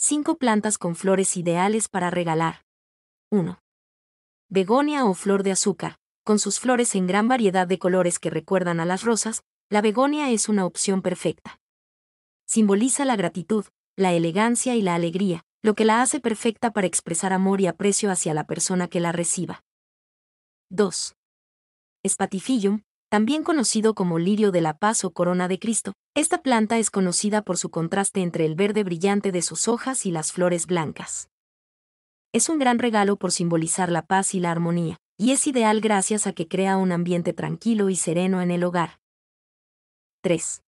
5 plantas con flores ideales para regalar. 1. Begonia o flor de azúcar. Con sus flores en gran variedad de colores que recuerdan a las rosas, la begonia es una opción perfecta. Simboliza la gratitud, la elegancia y la alegría, lo que la hace perfecta para expresar amor y aprecio hacia la persona que la reciba. 2. Spatifillum también conocido como lirio de la paz o corona de Cristo. Esta planta es conocida por su contraste entre el verde brillante de sus hojas y las flores blancas. Es un gran regalo por simbolizar la paz y la armonía, y es ideal gracias a que crea un ambiente tranquilo y sereno en el hogar. 3.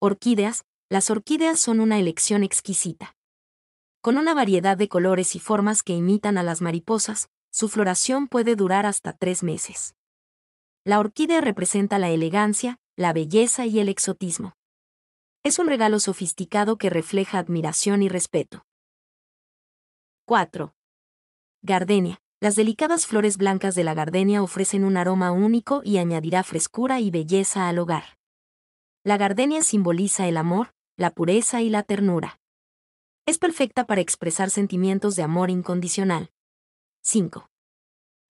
Orquídeas. Las orquídeas son una elección exquisita. Con una variedad de colores y formas que imitan a las mariposas, su floración puede durar hasta tres meses. La orquídea representa la elegancia, la belleza y el exotismo. Es un regalo sofisticado que refleja admiración y respeto. 4. Gardenia. Las delicadas flores blancas de la gardenia ofrecen un aroma único y añadirá frescura y belleza al hogar. La gardenia simboliza el amor, la pureza y la ternura. Es perfecta para expresar sentimientos de amor incondicional. 5.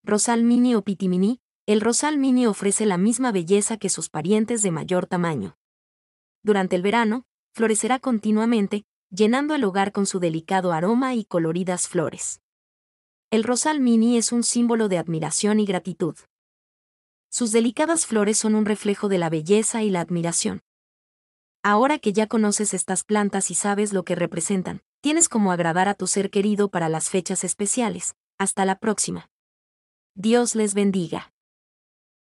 Rosal mini o pitimini, el rosal mini ofrece la misma belleza que sus parientes de mayor tamaño. Durante el verano, florecerá continuamente, llenando el hogar con su delicado aroma y coloridas flores. El rosal mini es un símbolo de admiración y gratitud. Sus delicadas flores son un reflejo de la belleza y la admiración. Ahora que ya conoces estas plantas y sabes lo que representan, tienes como agradar a tu ser querido para las fechas especiales. Hasta la próxima. Dios les bendiga.